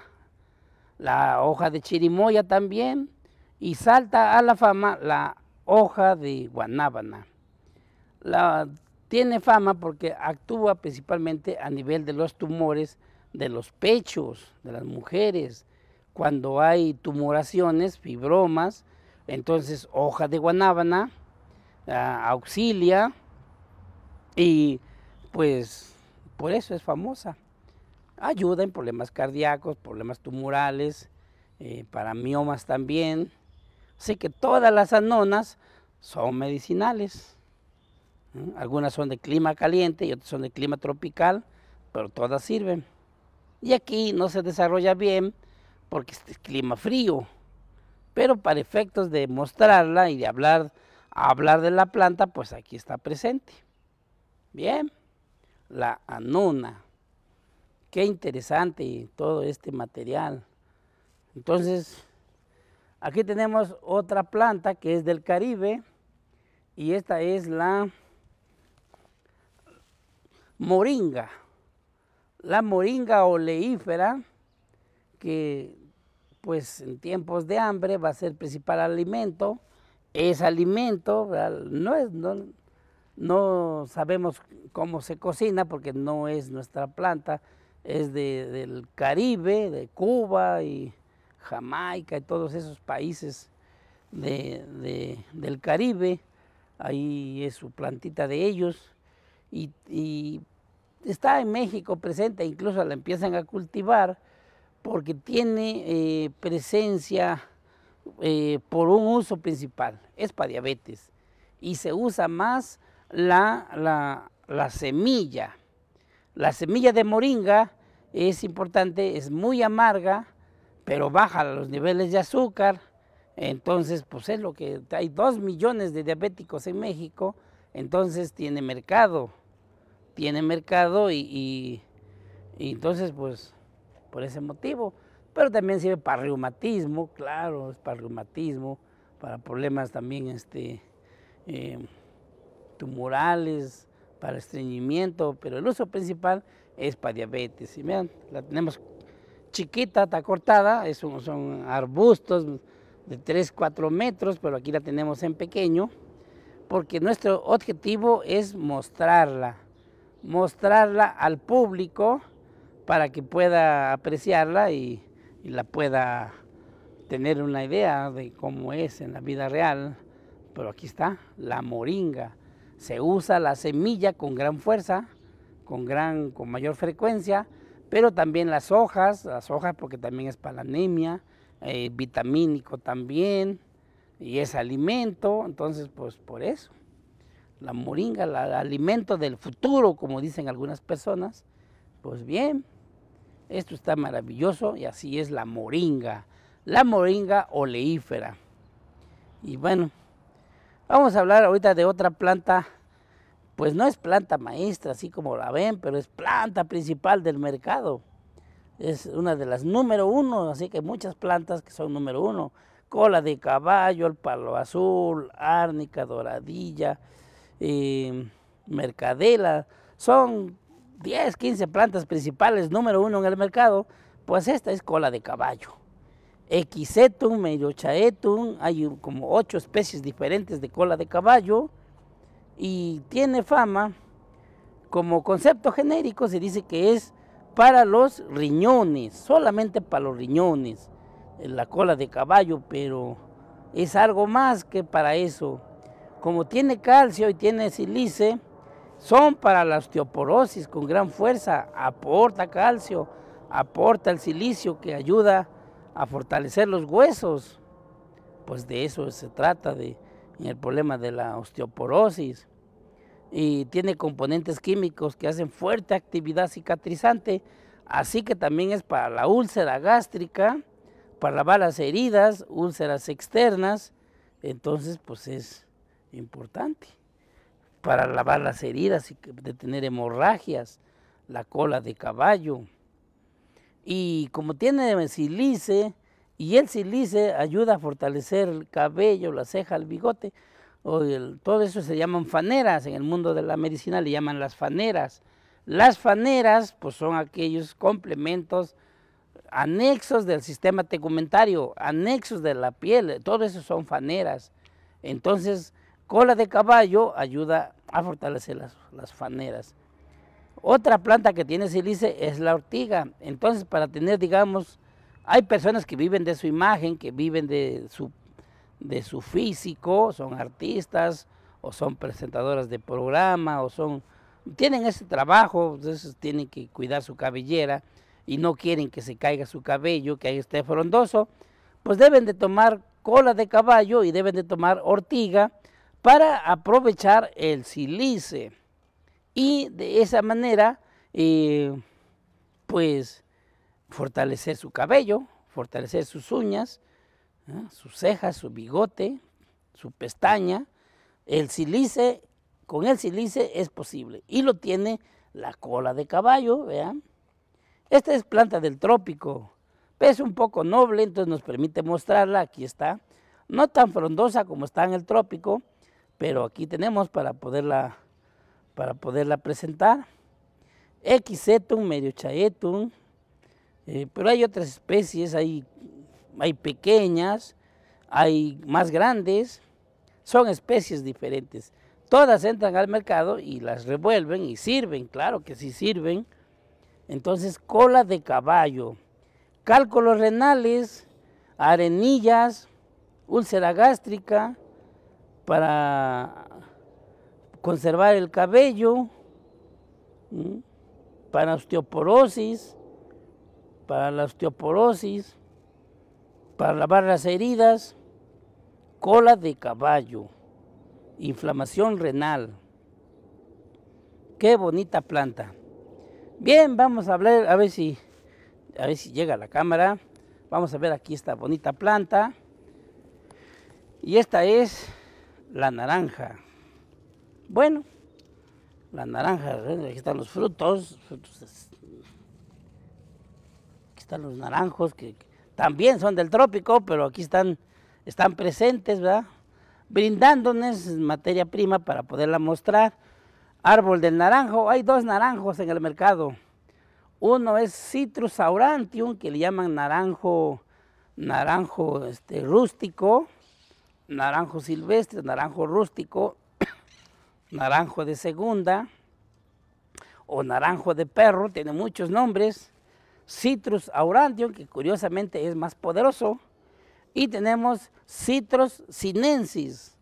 la hoja de chirimoya también, y salta a la fama la hoja de guanábana. La, tiene fama porque actúa principalmente a nivel de los tumores de los pechos de las mujeres. Cuando hay tumoraciones, fibromas, entonces hoja de guanábana ah, auxilia y pues por eso es famosa. Ayuda en problemas cardíacos, problemas tumorales, eh, para miomas también. Así que todas las anonas son medicinales. Algunas son de clima caliente y otras son de clima tropical, pero todas sirven. Y aquí no se desarrolla bien porque este es clima frío. Pero para efectos de mostrarla y de hablar, hablar de la planta, pues aquí está presente. Bien, la anona qué interesante todo este material. Entonces, aquí tenemos otra planta que es del Caribe y esta es la moringa. La moringa oleífera que pues en tiempos de hambre va a ser principal alimento. Es alimento, no, es, no, no sabemos cómo se cocina porque no es nuestra planta, es del Caribe, de Cuba y Jamaica y todos esos países del Caribe. Ahí es su plantita de ellos. Y, está en México presente, incluso la empiezan a cultivar porque tiene eh, presencia eh, por un uso principal, es para diabetes. Y se usa más la semilla la semilla de moringa es importante, es muy amarga, pero baja los niveles de azúcar. Entonces, pues es lo que hay dos millones de diabéticos en México, entonces tiene mercado, tiene mercado y, entonces, pues, por ese motivo. Pero también sirve para reumatismo, claro, es para reumatismo, para problemas también este, eh, tumorales, para estreñimiento, pero el uso principal es para diabetes. Y vean, la tenemos chiquita, está cortada, es un, son arbustos de 3, 4 metros, pero aquí la tenemos en pequeño, porque nuestro objetivo es mostrarla, mostrarla al público para que pueda apreciarla y la pueda tener una idea de cómo es en la vida real. Pero aquí está, la moringa se usa la semilla con gran fuerza, con, gran, con mayor frecuencia, pero también las hojas, las hojas porque también es para la anemia, eh, vitamínico también, y es alimento, entonces pues por eso. La moringa, el alimento del futuro, como dicen algunas personas, pues bien, esto está maravilloso y así es la moringa, la moringa oleífera. Y bueno, Vamos a hablar ahorita de otra planta, pues no es planta maestra, así como la ven, pero es planta principal del mercado. Es una de las número uno, así que muchas plantas que son número uno. Cola de caballo, el palo azul, árnica, doradilla, eh, mercadela. Son 10, 15 plantas principales número uno en el mercado. Pues esta es cola de caballo. Equisetum, mediochaetum, hay como ocho especies diferentes de cola de caballo y tiene fama como concepto genérico se dice que es para los riñones, solamente para los riñones, eh, la cola de caballo, pero es algo más que para eso. Como tiene calcio y tiene silice, son para la osteoporosis con gran fuerza, aporta calcio, aporta el silicio que ayuda a fortalecer los huesos. Pues de eso se trata, de el problema de la osteoporosis. Y tiene componentes químicos que hacen fuerte actividad cicatrizante, así que también es para la úlcera gástrica, para lavar las heridas, úlceras externas, entonces pues es importante para lavar las heridas y detener hemorragias, la cola de caballo, y como tiene silice, y el silice ayuda a fortalecer el cabello, la ceja, el bigote, todo eso se llaman faneras, en el mundo de la medicina le llaman las faneras. Las faneras pues son aquellos complementos anexos del sistema tegumentario, anexos de la piel, todo eso son faneras. Entonces, cola de caballo ayuda a fortalecer las faneras. Otra planta que tiene silice es la ortiga. Entonces, para tener, digamos, hay personas que viven de su imagen, que viven de su, de su físico, son artistas o son presentadoras de programa o son tienen ese trabajo, entonces tienen que cuidar su cabellera y no quieren que se caiga su cabello, que ahí esté frondoso, pues deben de tomar cola de caballo y deben de tomar ortiga para aprovechar el silice y de esa manera, eh, pues, fortalecer su cabello, fortalecer sus uñas, sus cejas, su bigote, su pestaña. El silice, con el silice es posible. Y lo tiene la cola de caballo, vean. Esta es planta del trópico. Es un poco noble, entonces nos permite mostrarla. Aquí está. No tan frondosa como está en el trópico, pero aquí tenemos para poderla para poderla presentar. Xetum, mediochaetum, eh, pero hay otras especies, hay, hay pequeñas, hay más grandes, son especies diferentes. Todas entran al mercado y las revuelven y sirven, claro que sí sirven. Entonces, cola de caballo, cálculos renales, arenillas, úlcera gástrica, para conservar el cabello, para osteoporosis, para la osteoporosis, para lavar las heridas, cola de caballo, inflamación renal. Qué bonita planta. Bien, vamos a hablar, a ver si, a ver si llega la cámara. Vamos a ver aquí esta bonita planta. Y esta es la naranja. Bueno, las naranjas, ¿eh? aquí están los frutos, frutos, aquí están los naranjos que también son del trópico, pero aquí están, están presentes, ¿verdad? Brindándonos materia prima para poderla mostrar. Árbol del naranjo, hay dos naranjos en el mercado. Uno es Citrus aurantium, que le llaman naranjo, naranjo este, rústico, naranjo silvestre, naranjo rústico, naranjo de segunda o naranjo de perro, tiene muchos nombres. Citrus aurantium, que curiosamente es más poderoso. Y tenemos Citrus sinensis.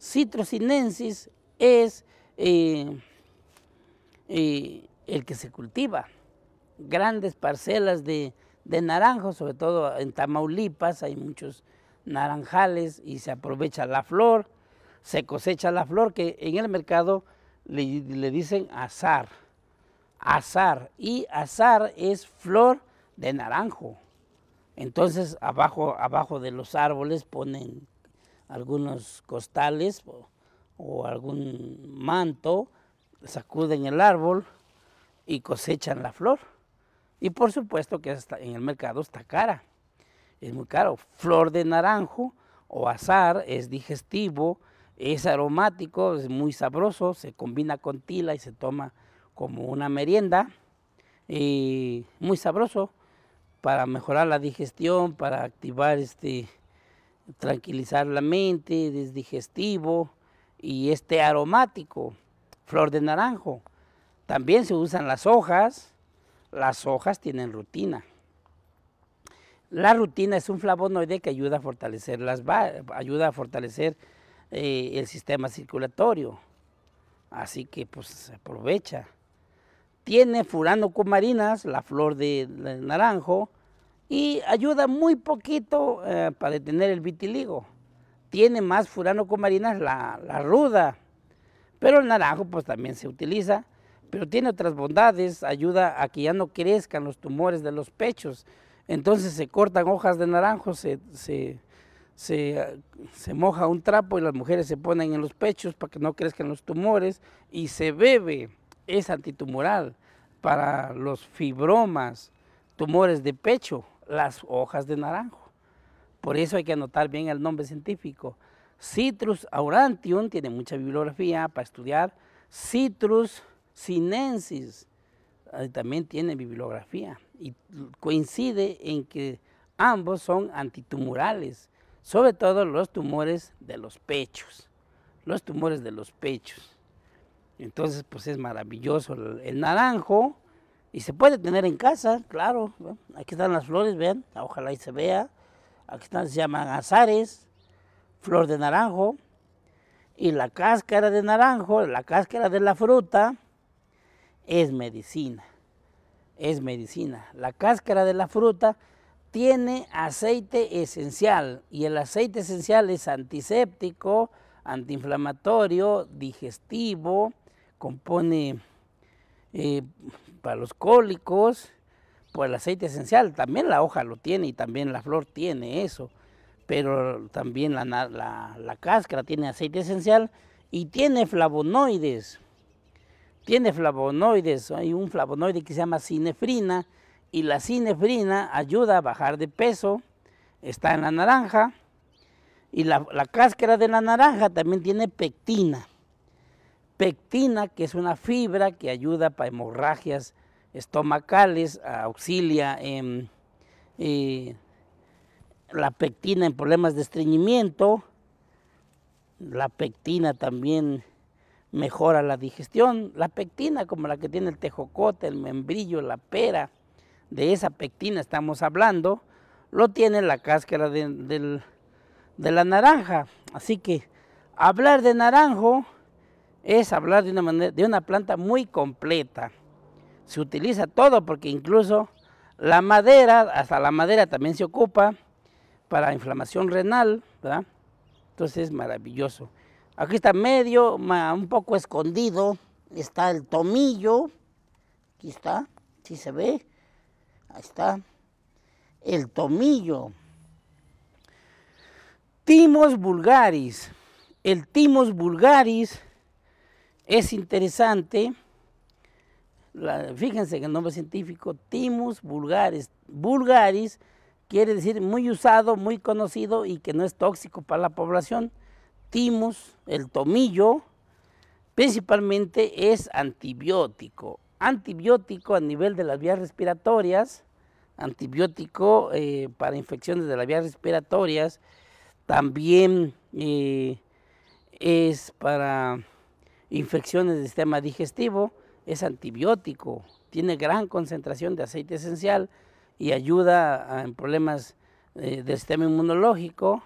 Citrus sinensis es eh, eh, el que se cultiva. Grandes parcelas de, de naranjos, sobre todo en Tamaulipas hay muchos naranjales y se aprovecha la flor se cosecha la flor que en el mercado le, dicen azar. Azar. Y azar es flor de naranjo. Entonces abajo, abajo de los árboles ponen algunos costales o, algún manto, sacuden el árbol y cosechan la flor. Y por supuesto que en el mercado está cara. Es muy caro. Flor de naranjo o azar es digestivo, es aromático, es muy sabroso, se combina con tila y se toma como una merienda. Y muy sabroso para mejorar la digestión, para activar este, tranquilizar la mente, es digestivo y este aromático, flor de naranjo. También se usan las hojas, las hojas tienen rutina. La rutina es un flavonoide que ayuda a fortalecer las ayuda a fortalecer eh, el sistema circulatorio. Así que pues se aprovecha. Tiene furano comarinas, la flor de, naranjo, y ayuda muy poquito eh, para detener el vitiligo. Tiene más furano comarinas, la, la ruda, pero el naranjo pues también se utiliza, pero tiene otras bondades, ayuda a que ya no crezcan los tumores de los pechos. Entonces se cortan hojas de naranjo, se, se, se, moja un trapo y las mujeres se ponen en los pechos para que no crezcan los tumores y se bebe, es antitumoral para los fibromas, tumores de pecho, las hojas de naranjo. Por eso hay que anotar bien el nombre científico. Citrus aurantium tiene mucha bibliografía para estudiar. Citrus sinensis eh, también tiene bibliografía y coincide en que ambos son antitumorales sobre todo los tumores de los pechos, los tumores de los pechos. Entonces, pues es maravilloso el, naranjo y se puede tener en casa, claro. Aquí están las flores, vean, ojalá y se vea. Aquí están, se llaman azares, flor de naranjo y la cáscara de naranjo, la cáscara de la fruta es medicina, es medicina. La cáscara de la fruta tiene aceite esencial y el aceite esencial es antiséptico, antiinflamatorio, digestivo, compone eh, para los cólicos, pues el aceite esencial, también la hoja lo tiene y también la flor tiene eso, pero también la, la cáscara tiene aceite esencial y tiene flavonoides, tiene flavonoides, hay un flavonoide que se llama cinefrina, y la cinefrina ayuda a bajar de peso, está en la naranja y la, cáscara de la naranja también tiene pectina. Pectina que es una fibra que ayuda para hemorragias estomacales, auxilia eh, la pectina en problemas de estreñimiento, la pectina también mejora la digestión, la pectina como la que tiene el tejocote, el membrillo, la pera, de esa pectina estamos hablando, lo tiene la cáscara de, la naranja. Así que hablar de naranjo es hablar de una, de una planta muy completa. Se utiliza todo porque incluso la madera, hasta la madera también se ocupa para inflamación renal, ¿verdad? Entonces es maravilloso. Aquí está medio, un poco escondido, está el tomillo, aquí está, si se ve, Ahí está. El tomillo. Timus vulgaris. El timus vulgaris es interesante. fíjense que el nombre científico, timus vulgaris. Vulgaris quiere decir muy usado, muy conocido y que no es tóxico para la población. Timus, el tomillo, principalmente es antibiótico antibiótico a nivel de las vías respiratorias, antibiótico eh, para infecciones de las vías respiratorias, también eh, es para infecciones del sistema digestivo, es antibiótico, tiene gran concentración de aceite esencial y ayuda en problemas eh, del sistema inmunológico,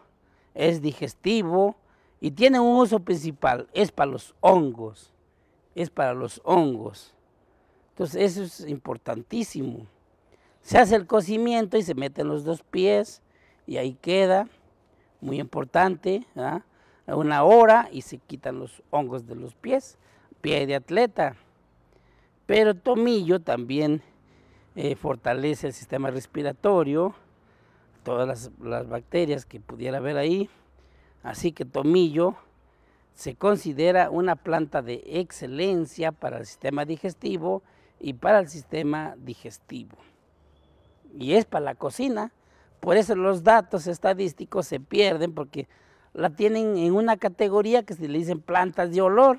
es digestivo y tiene un uso principal, es para los hongos, es para los hongos. Entonces eso es importantísimo. Se hace el cocimiento y se meten los dos pies y ahí queda, muy importante, ¿ah? una hora y se quitan los hongos de los pies, pie de atleta. Pero tomillo también eh, fortalece el sistema respiratorio, todas las, las bacterias que pudiera haber ahí. Así que tomillo se considera una planta de excelencia para el sistema digestivo y para el sistema digestivo. Y es para la cocina, por eso los datos estadísticos se pierden porque la tienen en una categoría que se le dicen plantas de olor,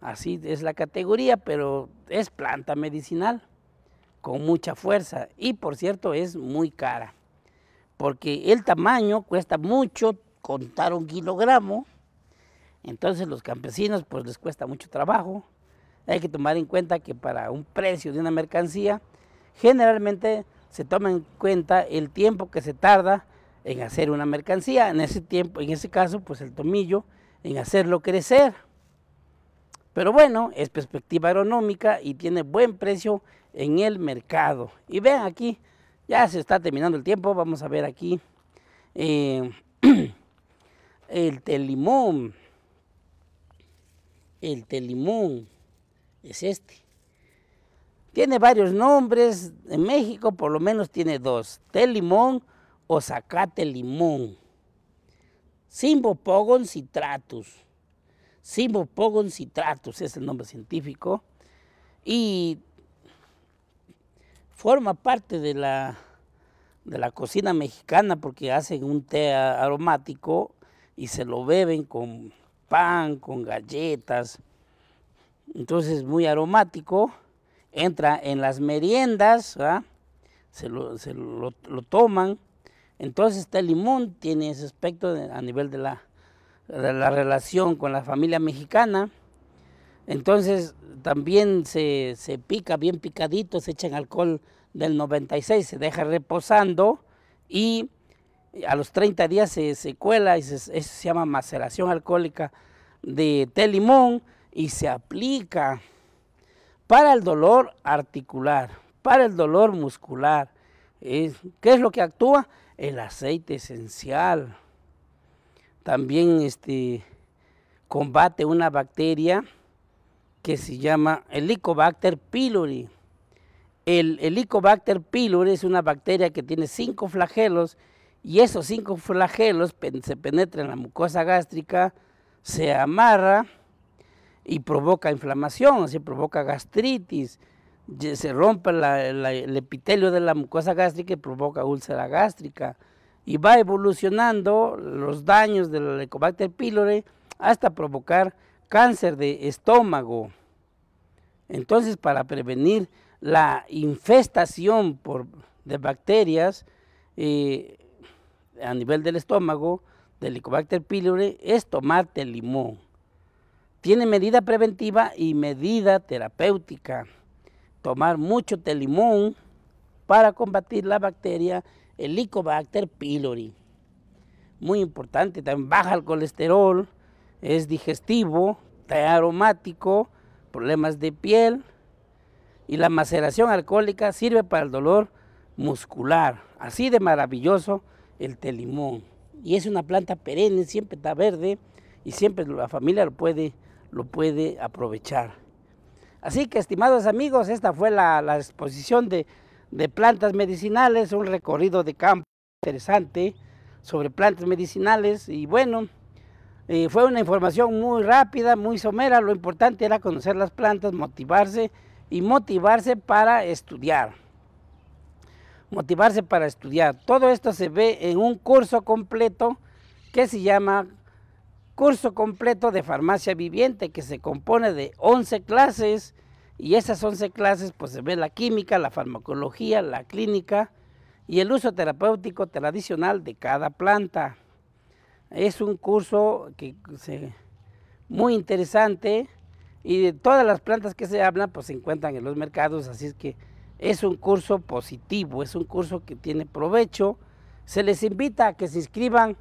así es la categoría, pero es planta medicinal con mucha fuerza y por cierto es muy cara, porque el tamaño cuesta mucho contar un kilogramo, entonces los campesinos pues les cuesta mucho trabajo, hay que tomar en cuenta que para un precio de una mercancía, generalmente se toma en cuenta el tiempo que se tarda en hacer una mercancía. En ese tiempo, en ese caso, pues el tomillo, en hacerlo crecer. Pero bueno, es perspectiva agronómica y tiene buen precio en el mercado. Y vean aquí, ya se está terminando el tiempo. Vamos a ver aquí eh, el telimón. El telimón es este. Tiene varios nombres, en México por lo menos tiene dos, té limón o zacate limón. Simbopogon citratus. Simbopogon citratus es el nombre científico y forma parte de la, de la cocina mexicana porque hacen un té aromático y se lo beben con pan, con galletas, entonces, muy aromático. Entra en las meriendas, se, lo, toman. Entonces, este limón tiene ese aspecto a nivel de la, relación con la familia mexicana. Entonces, también se, pica bien picadito, se echa en alcohol del 96, se deja reposando y a los 30 días se, se cuela y se, se llama maceración alcohólica de té limón y se aplica para el dolor articular, para el dolor muscular. ¿Qué es lo que actúa? El aceite esencial. También este, combate una bacteria que se llama Helicobacter pylori. El Helicobacter pylori es una bacteria que tiene cinco flagelos y esos cinco flagelos se penetran en la mucosa gástrica, se amarra y provoca inflamación, se provoca gastritis, se rompe el epitelio de la mucosa gástrica y provoca úlcera gástrica. Y va evolucionando los daños del Helicobacter pylori hasta provocar cáncer de estómago. Entonces, para prevenir la infestación de bacterias eh, a nivel del estómago, del Helicobacter pylori, es tomarte limón. Tiene medida preventiva y medida terapéutica. Tomar mucho telimón para combatir la bacteria Helicobacter pylori. Muy importante, también baja el colesterol, es digestivo, aromático, problemas de piel y la maceración alcohólica sirve para el dolor muscular. Así de maravilloso el telimón. Y es una planta perenne, siempre está verde y siempre la familia lo puede lo puede aprovechar. Así que, estimados amigos, esta fue la, exposición de, plantas medicinales, un recorrido de campo interesante sobre plantas medicinales y bueno, eh, fue una información muy rápida, muy somera, lo importante era conocer las plantas, motivarse y motivarse para estudiar. Motivarse para estudiar. Todo esto se ve en un curso completo que se llama curso completo de farmacia viviente que se compone de 11 clases y esas 11 clases pues se ve la química, la farmacología, la clínica y el uso terapéutico tradicional de cada planta. Es un curso que se, muy interesante y de todas las plantas que se hablan pues se encuentran en los mercados, así es que es un curso positivo, es un curso que tiene provecho. Se les invita a que se inscriban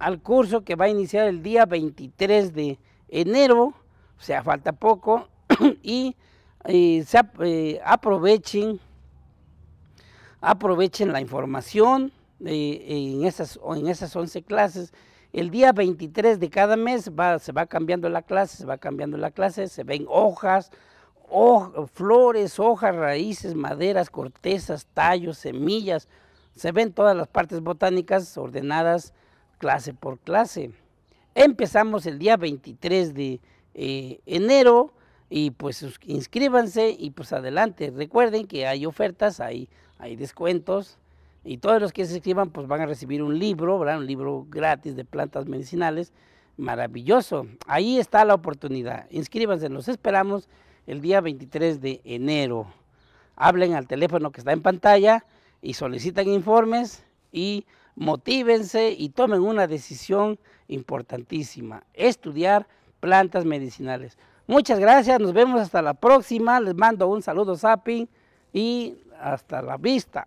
al curso que va a iniciar el día 23 de enero, o sea, falta poco, y, eh, se, eh, aprovechen, aprovechen la información eh, en, esas, en esas 11 clases. El día 23 de cada mes se va cambiando la clase, se va cambiando la clase, se ven hojas, flores, hojas, raíces, maderas, cortezas, tallos, semillas, se ven todas las partes botánicas ordenadas clase por clase. Empezamos el día 23 de eh, enero y pues inscríbanse y pues adelante. Recuerden que hay ofertas, hay, hay descuentos y todos los que se inscriban pues van a recibir un libro, Un libro gratis de plantas medicinales. Maravilloso. Ahí está la oportunidad. Inscríbanse, nos esperamos el día 23 de enero. Hablen al teléfono que está en pantalla y solicitan informes y motívense y tomen una decisión importantísima, estudiar plantas medicinales. Muchas gracias, nos vemos hasta la próxima, les mando un saludo Zapping y hasta la vista.